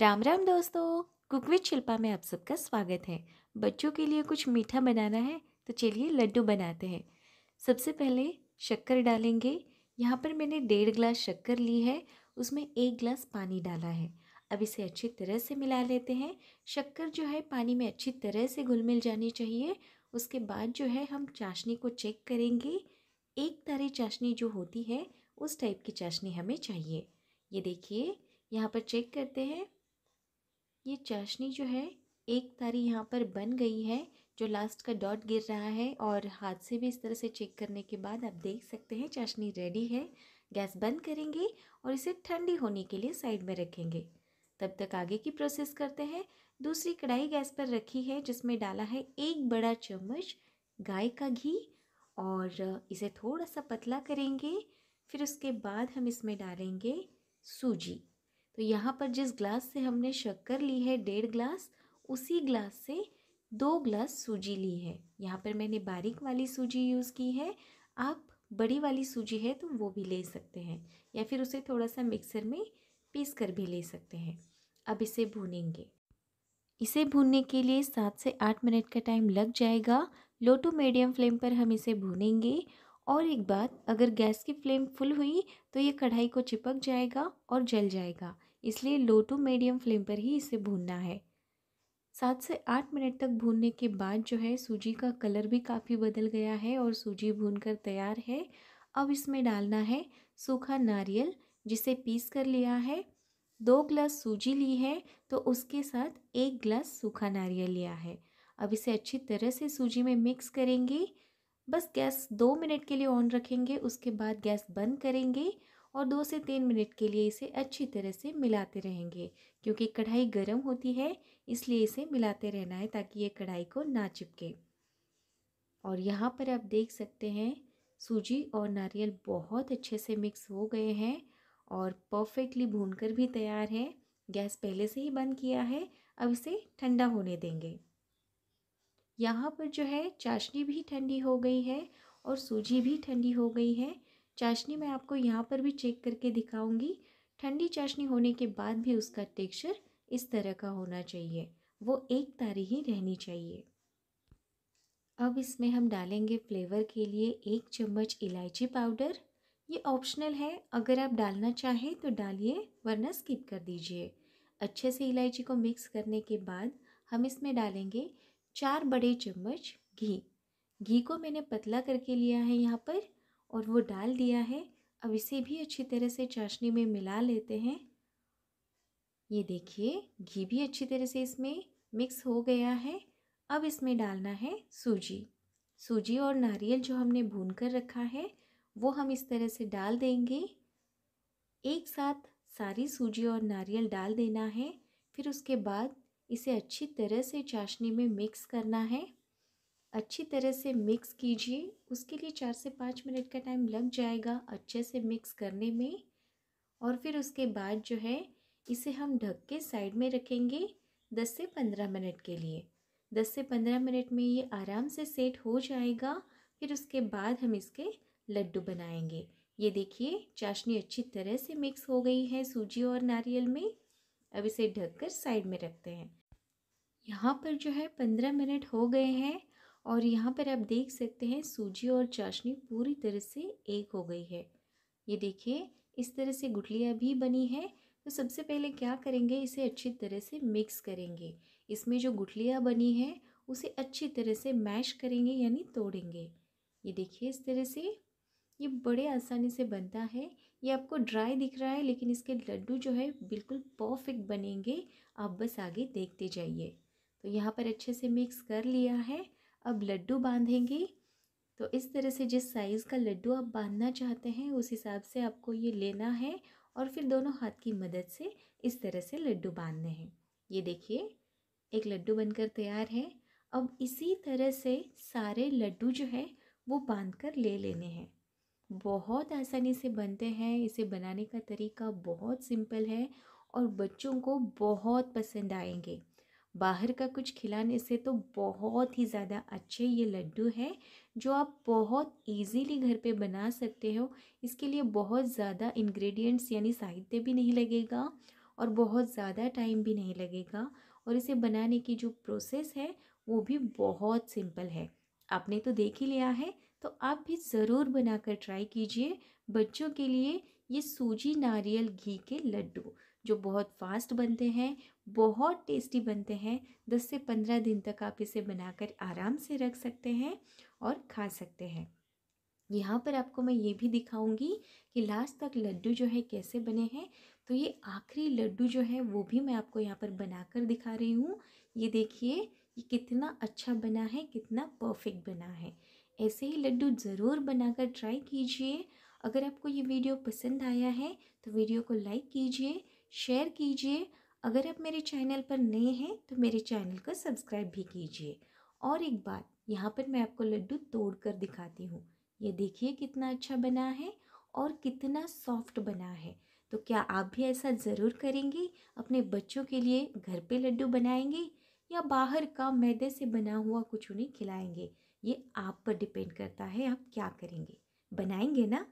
राम राम दोस्तों cook with Shilpa में आप सबका स्वागत है बच्चों के लिए कुछ मीठा बनाना है तो चलिए लड्डू बनाते हैं सबसे पहले शक्कर डालेंगे यहाँ पर मैंने डेढ़ ग्लास शक्कर ली है उसमें एक ग्लास पानी डाला है अब इसे अच्छी तरह से मिला लेते हैं शक्कर जो है पानी में अच्छी तरह से घुल मिल जानी चाहिए उसके बाद जो है हम चाशनी को चेक करेंगे एक तारी चाशनी जो होती है उस टाइप की चाशनी हमें चाहिए ये देखिए यहाँ पर चेक करते हैं ये चाशनी जो है एक तारी यहाँ पर बन गई है जो लास्ट का डॉट गिर रहा है और हाथ से भी इस तरह से चेक करने के बाद आप देख सकते हैं चाशनी रेडी है गैस बंद करेंगे और इसे ठंडी होने के लिए साइड में रखेंगे तब तक आगे की प्रोसेस करते हैं दूसरी कढ़ाई गैस पर रखी है जिसमें डाला है एक बड़ा चम्मच गाय का घी और इसे थोड़ा सा पतला करेंगे फिर उसके बाद हम इसमें डालेंगे सूजी तो यहाँ पर जिस ग्लास से हमने शक्कर ली है डेढ़ ग्लास उसी ग्लास से दो ग्लास सूजी ली है यहाँ पर मैंने बारीक वाली सूजी यूज़ की है आप बड़ी वाली सूजी है तो वो भी ले सकते हैं या फिर उसे थोड़ा सा मिक्सर में पीस कर भी ले सकते हैं अब इसे भूनेंगे इसे भूनने के लिए सात से आठ मिनट का टाइम लग जाएगा लो टू मीडियम फ्लेम पर हम इसे भूनेंगे और एक बात अगर गैस की फ्लेम फुल हुई तो ये कढ़ाई को चिपक जाएगा और जल जाएगा इसलिए लो टू मीडियम फ्लेम पर ही इसे भूनना है सात से आठ मिनट तक भूनने के बाद जो है सूजी का कलर भी काफ़ी बदल गया है और सूजी भूनकर तैयार है अब इसमें डालना है सूखा नारियल जिसे पीस कर लिया है दो ग्लास सूजी ली है तो उसके साथ एक ग्लास सूखा नारियल लिया है अब इसे अच्छी तरह से सूजी में मिक्स करेंगे बस गैस दो मिनट के लिए ऑन रखेंगे उसके बाद गैस बंद करेंगे और दो से तीन मिनट के लिए इसे अच्छी तरह से मिलाते रहेंगे क्योंकि कढ़ाई गर्म होती है इसलिए इसे मिलाते रहना है ताकि ये कढ़ाई को ना चिपके और यहाँ पर आप देख सकते हैं सूजी और नारियल बहुत अच्छे से मिक्स हो गए हैं और परफेक्टली भूनकर भी तैयार है गैस पहले से ही बंद किया है अब इसे ठंडा होने देंगे यहाँ पर जो है चाशनी भी ठंडी हो गई है और सूजी भी ठंडी हो गई है चाशनी मैं आपको यहाँ पर भी चेक करके दिखाऊंगी ठंडी चाशनी होने के बाद भी उसका टेक्सचर इस तरह का होना चाहिए वो एक तारी ही रहनी चाहिए अब इसमें हम डालेंगे फ्लेवर के लिए एक चम्मच इलायची पाउडर ये ऑप्शनल है अगर आप डालना चाहें तो डालिए वरना स्किप कर दीजिए अच्छे से इलायची को मिक्स करने के बाद हम इसमें डालेंगे चार बड़े चम्मच घी घी को मैंने पतला करके लिया है यहाँ पर और वो डाल दिया है अब इसे भी अच्छी तरह से चाशनी में मिला लेते हैं ये देखिए घी भी अच्छी तरह से इसमें मिक्स हो गया है अब इसमें डालना है सूजी सूजी और नारियल जो हमने भून कर रखा है वो हम इस तरह से डाल देंगे एक साथ सारी सूजी और नारियल डाल देना है फिर उसके बाद इसे अच्छी तरह से चाशनी में मिक्स करना है अच्छी तरह से मिक्स कीजिए उसके लिए चार से पाँच मिनट का टाइम लग जाएगा अच्छे से मिक्स करने में और फिर उसके बाद जो है इसे हम ढक के साइड में रखेंगे दस से पंद्रह मिनट के लिए दस से पंद्रह मिनट में ये आराम से सेट हो जाएगा फिर उसके बाद हम इसके लड्डू बनाएंगे ये देखिए चाशनी अच्छी तरह से मिक्स हो गई है सूजी और नारियल में अब इसे ढककर साइड में रखते हैं यहाँ पर जो है पंद्रह मिनट हो गए हैं और यहाँ पर आप देख सकते हैं सूजी और चाशनी पूरी तरह से एक हो गई है ये देखिए इस तरह से गुठलियाँ भी बनी है तो सबसे पहले क्या करेंगे इसे अच्छी तरह से मिक्स करेंगे इसमें जो गुठलियाँ बनी है उसे अच्छी तरह से मैश करेंगे यानी तोड़ेंगे ये देखिए इस तरह से ये बड़े आसानी से बनता है ये आपको ड्राई दिख रहा है लेकिन इसके लड्डू जो है बिल्कुल परफेक्ट बनेंगे आप बस आगे देखते जाइए तो यहाँ पर अच्छे से मिक्स कर लिया है अब लड्डू बांधेंगे तो इस तरह से जिस साइज़ का लड्डू आप बांधना चाहते हैं उस हिसाब से आपको ये लेना है और फिर दोनों हाथ की मदद से इस तरह से लड्डू बांधने हैं ये देखिए एक लड्डू बनकर तैयार है अब इसी तरह से सारे लड्डू जो है वो बांध कर ले लेने हैं बहुत आसानी से बनते हैं इसे बनाने का तरीका बहुत सिंपल है और बच्चों को बहुत पसंद आएंगे बाहर का कुछ खिलाने से तो बहुत ही ज़्यादा अच्छे ये लड्डू है जो आप बहुत इजीली घर पे बना सकते हो इसके लिए बहुत ज़्यादा इंग्रेडिएंट्स यानी साहित्य भी नहीं लगेगा और बहुत ज़्यादा टाइम भी नहीं लगेगा और इसे बनाने की जो प्रोसेस है वो भी बहुत सिंपल है आपने तो देख ही लिया है तो आप भी ज़रूर बनाकर ट्राई कीजिए बच्चों के लिए ये सूजी नारियल घी के लड्डू जो बहुत फास्ट बनते हैं बहुत टेस्टी बनते हैं दस से पंद्रह दिन तक आप इसे बनाकर आराम से रख सकते हैं और खा सकते हैं यहाँ पर आपको मैं ये भी दिखाऊंगी कि लास्ट तक लड्डू जो है कैसे बने हैं तो ये आखिरी लड्डू जो है वो भी मैं आपको यहाँ पर बनाकर दिखा रही हूँ ये देखिए ये कितना अच्छा बना है कितना परफेक्ट बना है ऐसे ही लड्डू ज़रूर बनाकर ट्राई कीजिए अगर आपको ये वीडियो पसंद आया है तो वीडियो को लाइक कीजिए शेयर कीजिए अगर आप मेरे चैनल पर नए हैं तो मेरे चैनल को सब्सक्राइब भी कीजिए और एक बात यहाँ पर मैं आपको लड्डू तोड़ कर दिखाती हूँ ये देखिए कितना अच्छा बना है और कितना सॉफ्ट बना है तो क्या आप भी ऐसा ज़रूर करेंगे अपने बच्चों के लिए घर पे लड्डू बनाएंगे या बाहर का मैदे से बना हुआ कुछ उन्हें खिलाएंगे ये आप पर डिपेंड करता है आप क्या करेंगे बनाएंगे ना